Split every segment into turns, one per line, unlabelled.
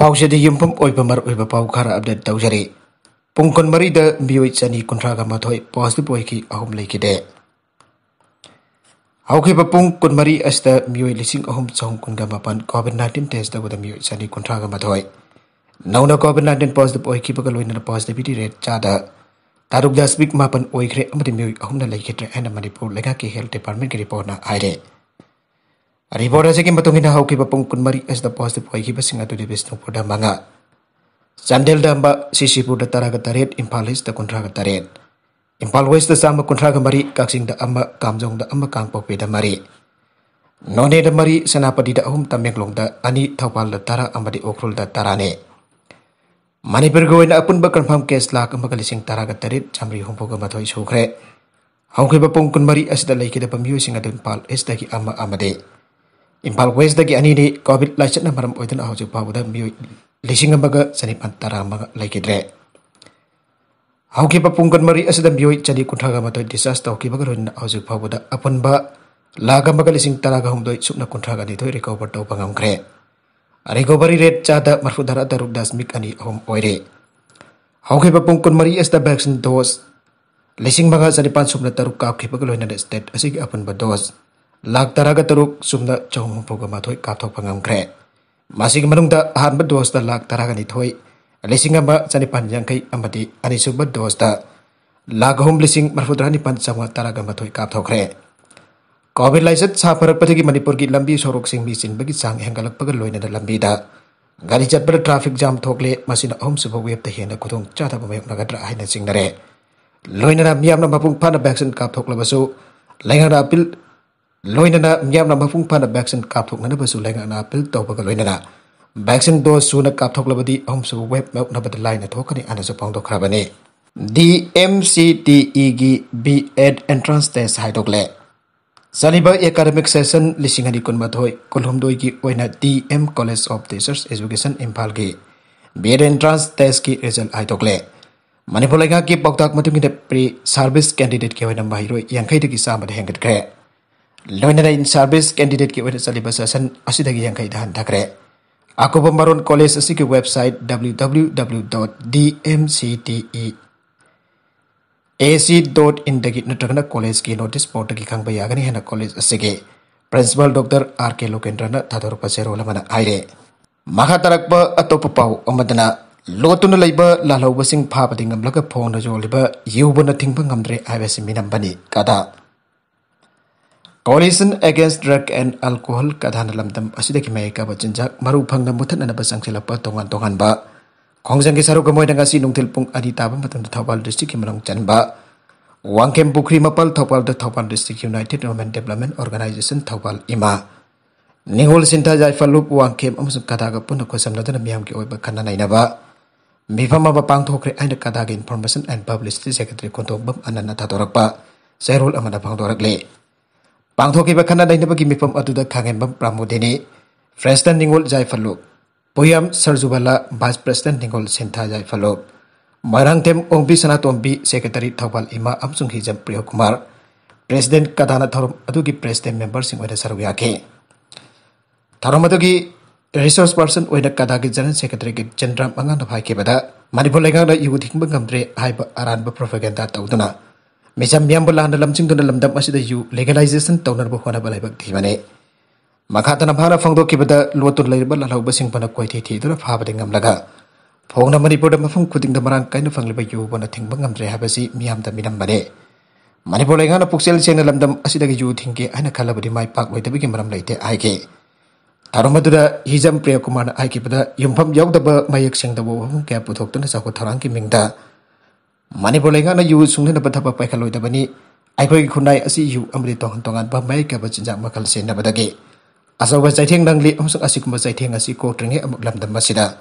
ꯄꯥꯎꯁꯤꯗ ꯌꯨꯝꯐꯝ ꯑꯣꯏꯕ ꯃꯔꯨꯑꯣꯏꯕ ꯄꯥꯎ ꯈꯔ ꯑꯞꯗꯦꯠ ꯇꯧꯖꯔꯤ ꯄꯨꯡ ꯀꯨꯟꯃꯔꯤꯗ ꯃꯤꯑꯣꯏ ꯆꯅꯤ ꯀꯨꯟꯊ꯭ꯔꯥꯒ ꯃꯥꯊꯣꯏ ꯄꯣꯖꯤꯇꯤꯚ ꯑꯣꯏꯈꯤ ꯑꯍꯨꯝ ꯂꯩꯈꯤꯗꯦ ꯍꯧꯈꯤꯕ ꯄꯨꯡ ꯀꯨꯟꯃꯔꯤ ꯑꯁꯤꯗ ꯃꯤꯑꯣꯏ ꯂꯤꯁꯤꯡ ꯑꯍꯨꯝ ꯆꯍꯨꯝ ꯀꯨꯟꯒ ꯃꯥꯄꯟ ꯀꯣꯚꯤꯗ ꯅꯥꯏꯟꯇꯤꯟ ꯇꯦꯁ ꯇꯧꯕꯗ ꯃꯤꯑꯣꯏ ꯆꯅꯤ ꯀꯨꯟꯊ꯭ꯔꯥꯒ ꯃꯥꯊꯣꯏ ꯅꯧꯅ ꯀꯣꯚꯤꯗ ꯅꯥꯏꯟꯇꯤꯟ ꯄꯣꯖꯤꯇꯤꯚ ꯑꯣꯏꯈꯤꯕꯒ ꯂꯣꯏꯅꯅ ꯄꯣꯖꯤꯇꯤꯚꯤꯇꯤ ꯔꯦꯠ ꯆꯥꯗ ꯇꯔꯨꯛ ꯗꯁꯃꯤꯛ ꯃꯥꯄꯟ ꯑꯣꯏꯈ꯭ꯔꯦ ꯑꯃꯗꯤ ꯃꯤꯑꯣꯏ ꯑꯍꯨꯝꯅ ꯂꯩꯈꯤꯗ꯭ꯔꯦ ꯍꯥꯏꯅ ꯃꯅꯤꯄꯨꯔ ꯂꯩꯉꯥꯛꯀꯤ ꯍꯦꯜꯊ ꯗꯤꯄꯥꯔꯠꯃꯦꯟꯠꯀꯤ ꯔꯤꯄꯣꯔꯠꯅ ꯍꯥꯏꯔꯦ Ari bora sekin batong hina hauki bapong kun mari es da pohas da pohi ba singa tu de poda manga. Sandel da sisi puda tara ga impalis es da kontra ga Impal wes da sama kontra mari kaksing da amma kamjong da amma kang pope da mari. None da mari di da hum tameng long da ani pal da tara amma di okrul da tarane. Mani bergoi na apun ba confirm case lak amma kalising tara ga chamri humpo ga sukre. Hauki bapong kun mari es da laiki da pamiu singa da impal es da ki amma amade. Impal West dagi ani di COVID laiset na maram oitan ahau jepau da miu lising ambaga sani pantara ambaga dre. Hau ki papungkan mari asada miu jadi kuntaga matoi tau ki baga roin ahau jepau da apun ba laga ambaga lising taraga hum doi supna kuntaga di doi recover tau pangam kre. bari Recovery rate cada marfudara das dasmik ani ahum oire. au ki papungkan mari asada vaccine dose lising baga sani pan supna taruk kau ki baga roin state asigi apun ba dose lakdaraga teruk sumda chong mpoga matoi katok pangam kre. Masih kemarung ta han bedos ta lakdaraga ni toi. Lising amba sani panjang kai amati anisu bedos ta. Lakhom blessing marfudra ni pan sangwa taraga matoi katok kre. Covid laisat sa parak pati ki manipur ki lambi sorok sing bisin bagi sang yang galak pagal loy na da traffic jam tokle masih na om sebuah web tehe na kutung cata pemayok na gadra ahina sing nare. Loy na da miyam na mapung pan na baksin katok labasu. Lengang na loinana myam na mafung phana vaccine kap thok na ba su lenga na apil to ba loinana vaccine dose su na kap thok labadi ahum su web na na bad line tho kani ana su pang to khra bane gi e entrance test hai tok le Saniba academic session lisingani kun mathoi kolhomdoi gi oina DM College of Teachers Education Imphal gi B.Ed entrance test ki result ai tok le Manipur lenga ki paktak matung pre service candidate ki hoina mahiroi yang khai ki sa ma hengat kre लोनना in service candidate की सेलेबसन हंधरे अकोब मरोन college की website W W W dot D M C T E A C dot in नगना college की notice board की खाब यागनी है कॉलेज प्रिंसिपल डॉक्टर आर के लोकेंद्र चेरोल सेरोल मखा तरप अतोप पादना लोटुन लालौब फाबदी फोन जोलीब यूबन थिंब गमद्रे है कदा coalition against drug and alcohol kadhana lamdam asidagi mai ka bachinjak maru phangna muthan anaba sangsilapa tongan tongan ba Kong ki saru kamoi danga si pung adi ta ba matan thawal district ki malang chan ba wangkem bukri mapal thawal the thawal district united women development organization thawal ima Ningul sinta jaifal lup wangkem amsuk kadha ga pun ko samnadana miyam ki oiba khana nai na ba mifama ba kri aina kadha ga information and publicity secretary kontok bam anana thatorak ba serol pang torak le पांथोकीब खना नैनबगी मिफम अदुदा खांगेनबम प्रामुदेनी president निंगोल जायफलोब पोयम Sarjubala vice president निंगोल सिंथा जायफलोब मरंगतेम ओंबी सनातोंबी सेक्रेटरी थौबाल इमा अमसुंग हिजम प्रिय कुमार प्रेसिडेंट कदाना थरम अदुगी प्रेसिडेंट मेंबर सिंह ओइना सरुग याके थरम रिसोर्स पर्सन ओइना कदागी जनरल सेक्रेटरी के चंद्रम अंगान भाई के बदा मणिपुर लेगांग युगु थिंगब गमद्रे हाइब अरान ब प्रोपेगेंडा तौदना Mejam miam bola dalam sing dalam dap masih dayu legalization tahun narbo hana balai bak di mana. Maka tanah bahara fangdo kibada luatur lahir bala lau basing pana kuai titi itu rafah pada dengan laga. Fong nama ribu dama fong kuting dama rangkai na fang leba yu bana ting bangam reha basi miam minam bade. Mani bola ngana puksel sen dalam dam asih dagi yu tinggi aina kala badi mai pak wai tapi kemaram laite aike. Tarum maduda hijam pria kumana aike pada yumpam yauk daba mayak sing dabo wong kaya putok tuna sakut harang ming da. Manipur lenga na yu sung na patapa pa kaloi da bani ai aipoi khunai asi yu amri tong tongan ba mai ka bachin jak makal sen na badage asaw ba chaitheng dang li amsung asi kuma chaitheng asi ko tringe amuk lam dam basida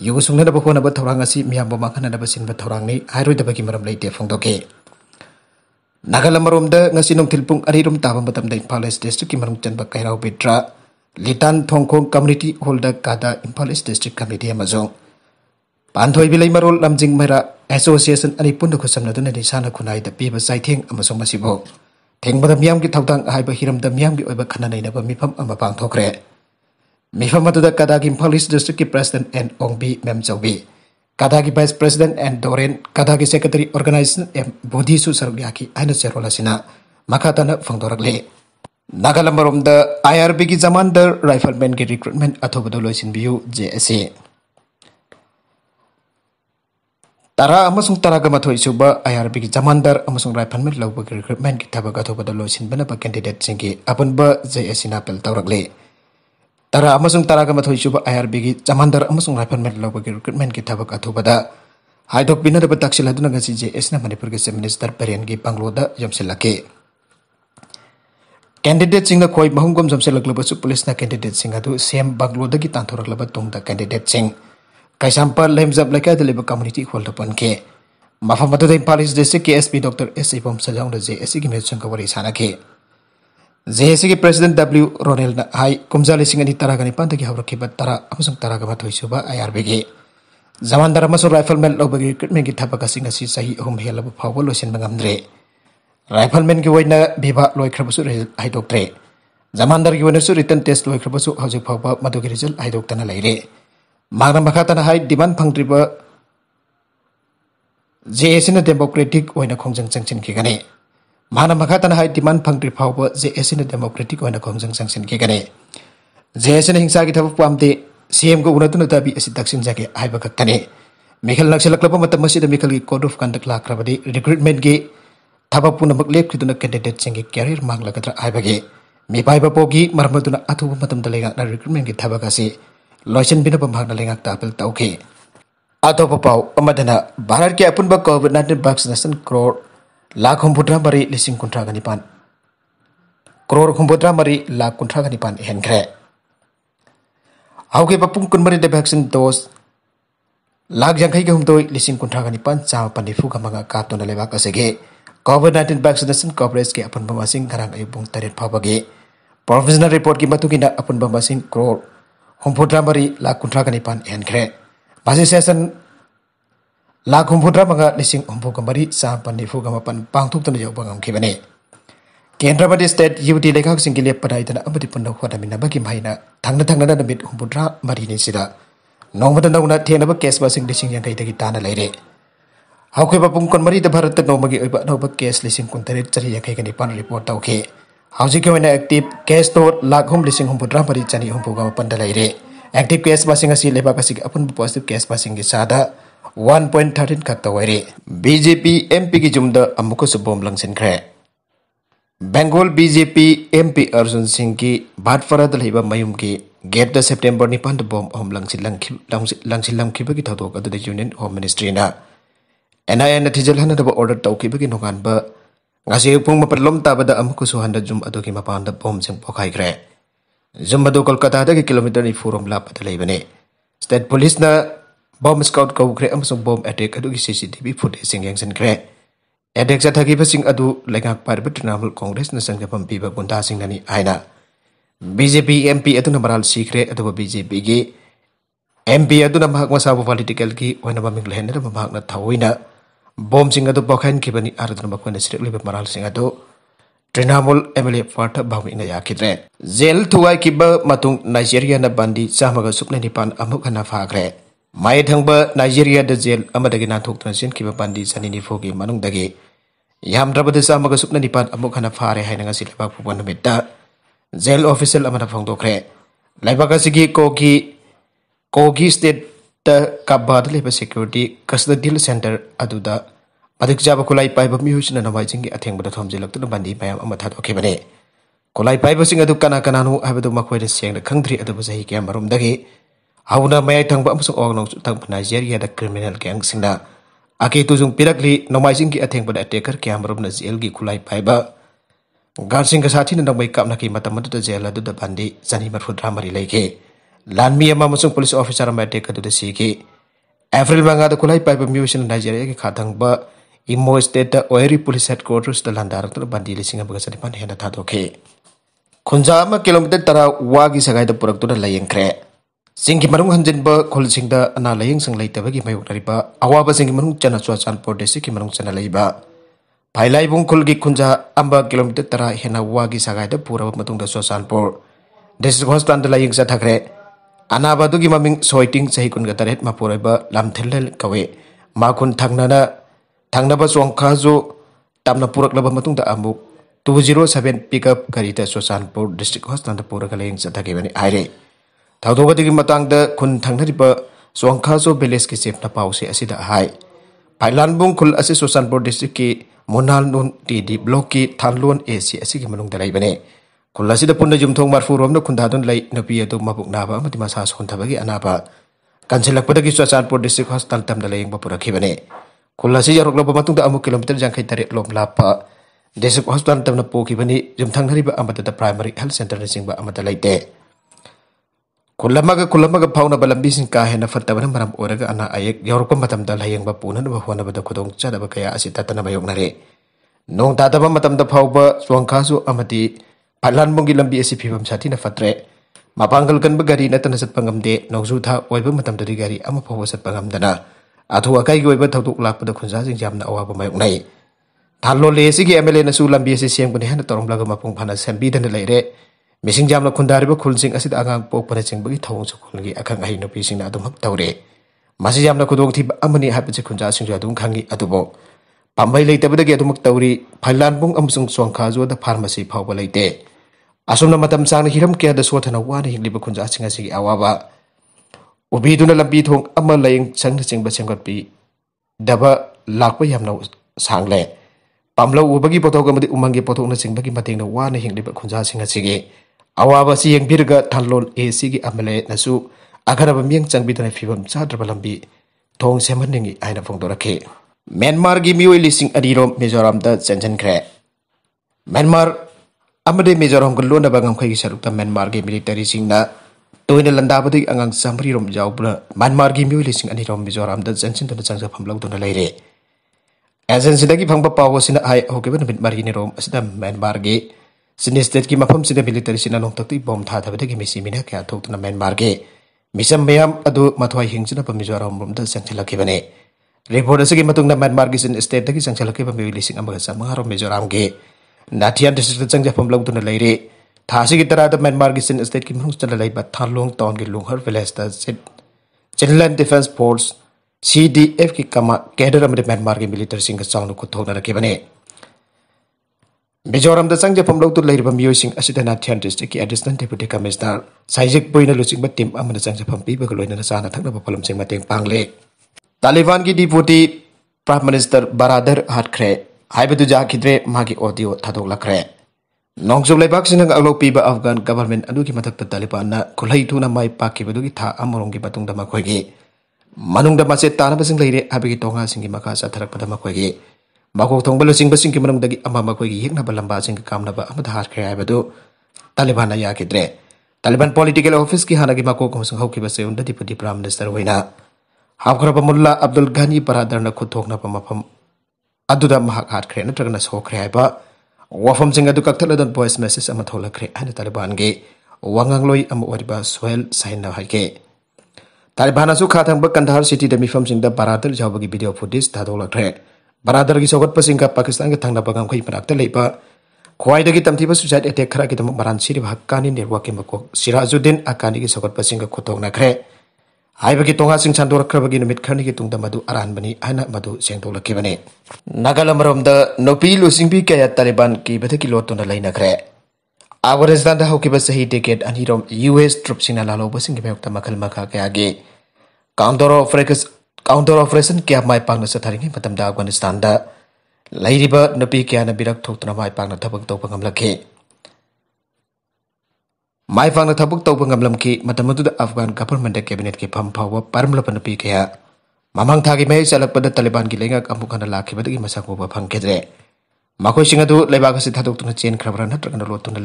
yu sung na ba khona ba thorang asi miyam ba makhana na basin ba thorang ni hairoi da ba ki maram lei te phong do ke nagalamarom da ngasi nong thilpung arirum ta ba matam da imphal east district ki maram chan ba kairau betra litan thongkhong community holder kada imphal east district committee amazong panthoi bilai marol lamjing mera association ani pun da khusam na dun ani sana khunai da pi ba sai thing ama so masi bo theng ba da ki thautang hai ba hiram da miam ki oi ba khana nei na ba mifam ama pang thokre mifam ma da kada gi police district ki president and ong bi mem chau bi kada gi vice president and doren kada gi secretary organization em bodhi su sar gya ki aina se rola sina makha ta na phang dorak le nagalamarom da irb gi zaman da rifleman ki recruitment athobodoloi sin biu JSC. tara Amosung tara gama thoi chuba irb gi jamandar amasung raifan me lawba gi recruitment kita thaba ga thoba da losin bana ba candidate sing gi apun ba jsc na pel tawrak tara Amosung tara gama thoi chuba irb gi jamandar amasung raifan me lawba gi recruitment kita thaba ga thoba da haido bina da taksi la si JS na manipur gi minister parian gi panglo da yamse lake candidate sing koi khoi mahungum jamse lakla ba candidate sing adu sem banglo da gi tanthorak la ba candidate sing कैसापर लेमजब लेकिन community hall तो पनखे मफम पालीस district S P doctor S इफम सजाउन जे इसकी मेचों को वही सानखे जे इसकी प्रेसीडेंट डब्ल्यू रोनेल तरह लिंगी तरह निपानी तरह तरह सूब आई आर बी जवानदर राइफलमेन लोबे रिक्रूटमें की थप गई चाह अहम हेल्ब फाव लोसमें राइफलमेन की विवाह लोख्रबू रिजल्ट हईदे जमानदर की रिटर्न टेस्ट लोख्रबू हजु फाव मधु रिजल्ट हईदना लेरें मांगना मखाता है डिमांड फंड्रीब जे एस ने डेमोक्रेटिक खोजें सेंसन खेगने मांगना मखाता है डिमांड फंड्री फाव जे एस ने डेमोक्रेटिक खोजें सेंसन खेगने जे एस ने हिंसा की थबक पादे सी एम को उन्तना दबी दक्षिण जगे है खतने मेखल नक्सल्लबल की कोड ऑफ कंडक्ट लाख रिक्रूटमेंट की थबक पुनम लेप्दन कैंडिडेट के कैरियर मांगलग्रा है मेबाइब पोगी मरम अथब रिक्रूटमेंट की थबक अच्छी lochen bina pamhak na lengak ta pel tau ke ato papau amadana ke apun ba covid 19 vaccination crore lakh humputra mari lising kuntra gani pan crore humputra mari lakh kuntra gani pan hen kre auke papun kun mari de vaccine dos lakh jang khai ke humtoi lising kuntra gani pan cha pani fu ga manga ka ton le ba ka sege covid 19 vaccination coverage ke apun ba masing garang ayu bung tarit phabage provisional report ki matu ki na apun ba masing humputra mari la kuntra kani pan enkre basi sesen la humputra manga lising humpu kamari sa pan nifu gama pan pangthuk tan yo bangam khibane kendra badi state yuti lekhak sing gile padai tan amati panda khwada mina bagi maina thangna thangna dan bit humputra mari ini sida nongmatan dongna thena ba case basing lising yang kaita tagi tana laire hakhoi ba pung kon mari da bharat ta nomagi oiba noba case lising kun tare chari yakai kani pan report होने active case लाख हम लिंग हमद्रा मरी चनी हमपोगा active case बासी अपूब केस बासी चाद वन पॉइंट थर्टीन खत्ता वैर बीजेपी एम पी की जुम्द बोम लंसीख्रे बंगोल BJP M P Arjun Singh की भाटफरा मयू की गेट सेप्टेंबर निपन बोम अहम लंसीब की तौद यूनियन होम एन आई एन थीजल हनब ऑर्डर तौकी नोबा ngasi pung mapadlom ta bada am kusuhan da jum adu ki mapang da bom sing pokai kre jum adu kolkata da ki kilometer ni furom la pada lai bane state police na bom scout kau kre am sung bom adek adu ki cctv footage sing yang sen kre attack sa thaki basing adu lengak par bat namal congress na sang ka pampi ba bunta sing nani aina BJP MP itu nama maral sikre adu BJP gi MP itu nama mahak masabu political ki wana maming lehen na mahak na thawina bomb Singh बखाइन की आरोप सिरक्ली मराल Singh Trinamool M L A Partha भाव याद्रे जेल थी नाइजेरिया बंदी चाम सूक्ने निपान फाग्रे माइ थब नाइजेरिया जेल नाथों से बंदी सनी निफू की मूंगी याद्रबद चाम सूक्ने निपान फारे है जेल ऑफिसल फोदे लेबा की कौ की state ta ka security kastadil center aduda adik jaba kulai pai ba mi hu sina nawai jing thom jilak tuna bandi mayam ama thad kulai pai ba sing adu kana kana nu ha bada makwai de siang da khangdri adu bazai ke marum dagi awuna mayai thang ba musu ogno chu thang nigeria da criminal gang sing da ake tu jung pirakli nawai jing marum na jail kulai pai ba gar sing ka sathi na nawai kap na da bandi zani marfu drama ri ma musung police officer ma de kadu sigi april manga da kulai pai pemiusin mission nigeria ki khatang ba imo state da oiri police headquarters da landar tul bandi singa baga sadi pan hena tha do khe ma kilometer tara wa gi sagai da purak tu da layeng kre sing marung hanjin ba khol sing da ana layeng sang lai ta ba gi mai ukari ba awa ba sing marung chana chwa chan por de ki marung chana lai ba भाइलाई बुंखुल की खुंजा अम्बा kilometre तरह sagai हुआ pura ba matung da मतुंग chan सोसान Desi दिस stand द sa takre ana badu gi maming soiting sai kun gatar ma porai ba lam thil lel ma kun thangna na thangna ba song tamna purak laba ambu da amu 207 pickup karita sosanpur district hospital da pura kale ing sada ge bani ai re thau thau gi matang da kun thangna ri ba song kha zo beles ki sep na pau se si asida hai pailan bung kul asi sosanpur district ki monal nun ti di block ki thanlon ac asi gi manung da lai bani Kulasi dapat punna jum thong mar furom kun khunda don lai na piya mabuk na ba mati masa sun thabagi anapa kansilak pada kisah Sanpur District Hospital tam dalai yang bapura kibane Kulasi ya rok loba matung da amuk kilometer jang khai tarik lom lapa District Hospital tam na po kibane jum thang hari ba amata da primary health center sing ba amata lai te kulamaga kulamaga pauna balambi sin ka hena fatabana maram ga ana ayek ya rok dal hayang ba puna na bahwana bata kudong chada ba kaya asita tana bayok nare nong tata ba matam da phau ba suang khasu amati Atlan mong gilam bi esi pibam sati na fatre. Mapangkal kan bagari na tanasat pangamde nongzu tha oiba matam dari gari ama pawa sat pangamdana. Athu akai gi oiba thawtuk lakpa da khunsa jing jam na awa pamayok nai. Thalo le esi gi MLA na su lam bi esi siyang bani hana torong laga mapung phana sembi dana laire. Mising jam na khundari ba khul sing asit angang pok pana sing bagi thawong su khul gi akang ahi no pi sing na adum hak tawre. Masi jam na khudong thi ba amani hapa si khunsa sing jadung khangi adubo. Pambai leite badagi adumak tawri phailan bung amsung suangkha zuwa da pharmacy phawba leite. ꯑꯁꯨꯝꯅ ꯃꯇꯝ ꯆꯥꯡꯅ ꯍꯤꯔꯝ ꯀꯌꯥꯗ ꯁꯣꯊꯅ ꯋꯥꯅ ꯍꯤꯡꯂꯤꯕ ꯈꯨꯟꯖꯥꯁꯤꯡ ꯑꯁꯤꯒꯤ ꯑꯋꯥꯕ ꯎꯕꯤꯗꯨꯅ ꯂꯝꯕꯤ ꯊꯣꯡ ꯑꯃ ꯂꯥꯏꯌꯦꯡ ꯁꯪꯅꯆꯤꯡꯕ ꯁꯦꯝꯒꯠꯄꯤ ꯗꯕ ꯂꯥꯛꯄ ꯌꯥꯝꯅ ꯁꯥꯡꯂꯦ ꯄꯥꯝꯂꯧ ꯎꯕꯒꯤ ꯄꯣꯊꯣꯛ ꯑꯃꯗꯤ ꯎꯃꯪꯒꯤ ꯄꯣꯊꯣꯛꯅꯆꯤꯡꯕꯒꯤ ꯃꯇꯦꯡꯅ ꯋꯥꯅ ꯍꯤꯡꯂꯤꯕ ꯈꯨꯟꯖꯥꯁꯤꯡ ꯑꯁꯤꯒꯤ ꯑꯋꯥꯕ ꯑꯁꯤ ꯌꯦꯡꯕꯤꯔꯒ ꯊꯥꯂꯣꯟ ꯑꯦ ꯁꯤꯒꯤ ꯑꯃꯂꯦꯅꯁꯨ ꯑꯈꯟꯅꯕ ꯃꯤꯠꯌꯦꯡ ꯆꯪꯕꯤꯗꯨꯅ ꯐꯤꯕꯝ ꯆꯥꯗ꯭ꯔꯕ ꯂꯝꯕꯤ ꯊꯣꯡ ꯁꯦꯝꯍꯟꯅꯤꯡꯉꯤ ꯍꯥꯏꯅ ꯐꯣꯡꯗꯣꯔꯛꯈꯤ ꯃ꯭ꯌꯥꯟꯃꯥꯔꯒꯤ ꯃꯤꯑꯣꯏ ꯂꯤꯁꯤꯡ ꯑꯅꯤꯔꯣꯝ ꯃꯤꯖꯣꯔꯥꯝꯗ ꯆꯦꯟꯁꯤꯟꯈ꯭ꯔꯦ Myanmar amade mizoram ko lona bangam khai gi saruk ta myanmar gi military sing na toina landa badi angang samri rom jaw bra myanmar gi miu lising ani rom mizoram da jansin da chang sa phamlak dona lai re agency da gi phangpa pawo sina ai hokeben mit mari ni rom asida myanmar gi sin state ki mapham sida military sina nong tak ti bom tha tha da gi misi mina kya thok na myanmar gi misam mayam adu mathwai hingchina pa mizoram rom da jansin lakhi bane report ase gi matung na myanmar gi sin state da gi chang sa lakhi pa miu lising amaga sa mangarom mizoram gi Hnahthial district ꯆꯪꯖꯐꯝ ꯂꯧꯗꯨꯅ ꯂꯩꯔꯤ ꯊꯥ ꯑꯁꯤꯒꯤ ꯇꯔꯥꯗ ꯃꯦꯟꯃꯥꯔꯒꯤ ꯁꯤꯟ ꯏꯁꯇꯦꯠꯀꯤ ꯃꯅꯨꯡ ꯆꯜꯂ ꯂꯩꯕ ꯊꯥꯂꯣꯡ ꯇꯥꯎꯟꯒꯤ ꯂꯣꯡꯍꯔ ꯚꯤꯂꯦꯖꯇ ꯆꯤꯟꯂꯦꯟ ꯗꯤꯐꯦꯟꯁ ꯐꯣꯔꯁ ꯁꯤ ꯗꯤ ꯑꯦꯐꯀꯤ ꯀꯃꯥꯟ ꯀꯦꯗꯔ ꯑꯃꯗꯤ ꯃꯦꯟꯃꯥꯔꯒꯤ ꯃꯤꯂꯤꯇꯔꯤꯁꯤꯡꯒ ꯆꯥꯎꯅ ꯈꯨꯠꯊꯣꯛꯅꯔꯛꯈꯤꯕꯅꯤ ꯃꯤꯖꯣꯔꯥꯝꯗ ꯆꯪꯖꯐꯝ ꯂꯧꯗꯨꯅ ꯂꯩꯔꯤꯕ ꯃꯤꯑꯣꯏꯁꯤꯡ ꯑꯁꯤꯗ ꯅꯥꯊꯤꯌꯥꯟ ꯗꯤꯁꯇ꯭ꯔꯤꯛꯀꯤ ꯑꯦꯗꯤꯁꯅꯦꯜ ꯗꯦꯄꯨꯇꯤ ꯀꯃꯤꯁꯅꯔ ꯁꯥꯏꯖꯤꯛ ꯄꯨꯏꯅ ꯂꯨꯆꯤꯡꯕ ꯇꯤꯝ ꯑꯃꯅ ꯆꯪꯖꯐꯝ ꯄꯤꯕꯒ ꯂꯣꯏꯅꯅ ꯆꯥꯅ ꯊꯛꯅꯕ ꯄꯣꯠꯂꯝꯁꯤꯡ ꯃꯇꯦꯡ ꯄꯥꯡꯂꯦ ꯇꯥꯂꯤꯕꯥꯟꯒꯤ ꯗꯤꯄꯨꯇꯤ ꯄ꯭ꯔꯥꯏꯝ ꯃꯤꯅꯤꯁꯇꯔ ꯕꯔꯥꯗꯔ ꯍꯥꯠꯈ꯭ꯔꯦ जाखिद्रे ओदीओ थादे नौजू लेकिन अलौपीब अफगान गवर्मेंट अगर मधक् तालिबान कुलू मा पाकी थाई मचे तानबरे तोासी मखा चाथरपी मको थोब लुचिबी हेक्ब लंबा कामनब तालिबान याद्रे तालिबान पॉलीटिकल ऑफिस की हाँ की मकोकबी प्राम मनीस्टर हुई हाखरब मुल्ला अब्दुल घनी बरादर खुद मफम aduh dah hat kre natra kana so kre ba wafam singa du kak thala dan voice message ama thola kre ani taliban ge wangang loi ama wari ba swel sain na hake taliban asu kha thang ba kandahar city da mifam singa baradal jauh bagi video footage da thola kre baradal gi sogot pasing ka pakistan ge thangna ba gam khai prakta lei ba khwai da gi tamthi ba suicide attack kra gi tam baran siri ba kanin nerwa ke ma ko sirajuddin akani gi sogot pasing ka khotok na kre IB तोा सिंह चादोरक्रबू अरानी सेंटोल्बी नगल नुपी लुसी क्या तालिबान कीबद की लोटोन लेनग्रे अफगानिस्तान चाह डेकेट अरोम यू एस ट्रुप लालोबा मल मा क्या काउंटर ऑफरेस काउंटर ऑफरेसन क्या माइपा चतरी अफगानिस्तान नुपी क्या भीरक्तना माइपा तब तौर mai fang na thabuk tau pangam lam ki matam tu da afghan government da cabinet ki pham phawa param la pan ya. mamang thagi mai chalak taliban ki lenga kam bukana lakhi bada gi masa ko ba phang makoi singa du leba ka si thaduk tuna chen khabar na tra kana lo tuna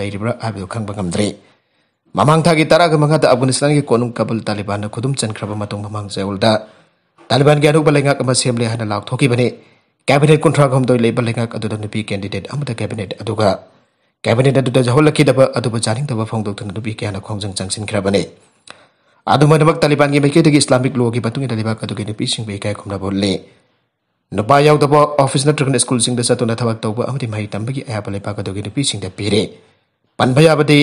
mamang thagi tara ga mangha da afghanistan ki taliban na khudum chen khabar matung mamang zeul taliban ge aruk balenga kam assembly hana lak thoki bane cabinet kontra gham doi leba lenga kadu kandidat nupi candidate amda cabinet aduga cabinet adu da jahol lakhi daba adu bajaring daba phong dok thana dubi kiana khong jang jang sin kira bane. Adu mai damak taliban gi bai kiai islamic luo gi batung gi taliban kadu gi nipi sing bai kai khom daba le. office na trukan eskul sing desa tuna tabak daba amati mai tambagi aya balai paka dugi nipi sing daba pire. Pan bai abadi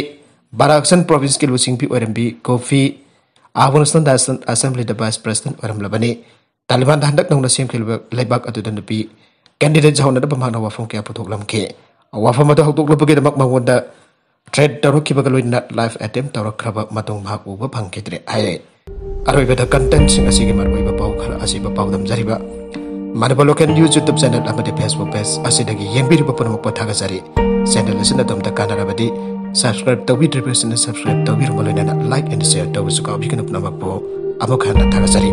baraksan province kilu sing pi orem bi kofi. Abu Nusnan Dasan Assembly the Vice President Waram Labani Taliban dah hendak nong nasim kelebak adu dan lebih kandidat jauh nada pemahaman wafung ke apa tuh ke wafa ma hak tok kita mak mang trade taro ki bagaloi nat live attempt taro khraba matung bhak uba bangke tre aye aro ibe da content sing asigi mar oi ba pau khara asi ba pau dam jari ba manaba loken youtube channel amade facebook page asi dagi yang biru papon mo pathaga jari channel asina dam da kanara badi subscribe tawi triple sina subscribe tawi mulai nana like and share tawi suka obikna pnama po amokha na thaga jari